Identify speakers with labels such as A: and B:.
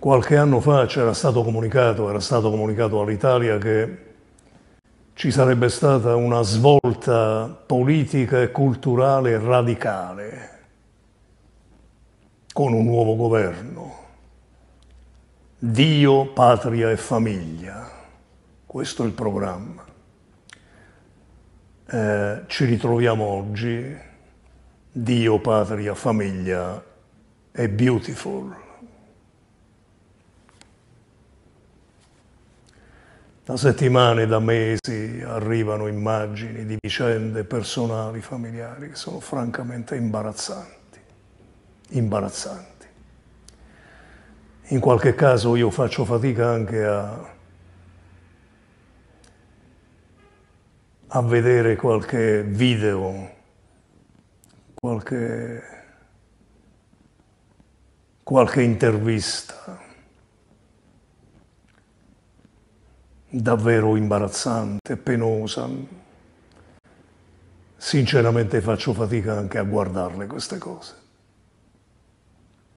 A: Qualche anno fa c'era stato comunicato, era stato comunicato all'Italia che ci sarebbe stata una svolta politica e culturale radicale con un nuovo governo. Dio, patria e famiglia. Questo è il programma. Eh, ci ritroviamo oggi, Dio, patria, famiglia è beautiful. Da settimane, da mesi arrivano immagini di vicende personali, familiari, che sono francamente imbarazzanti. Imbarazzanti. In qualche caso io faccio fatica anche a, a vedere qualche video, qualche, qualche intervista davvero imbarazzante, penosa. Sinceramente faccio fatica anche a guardarle queste cose.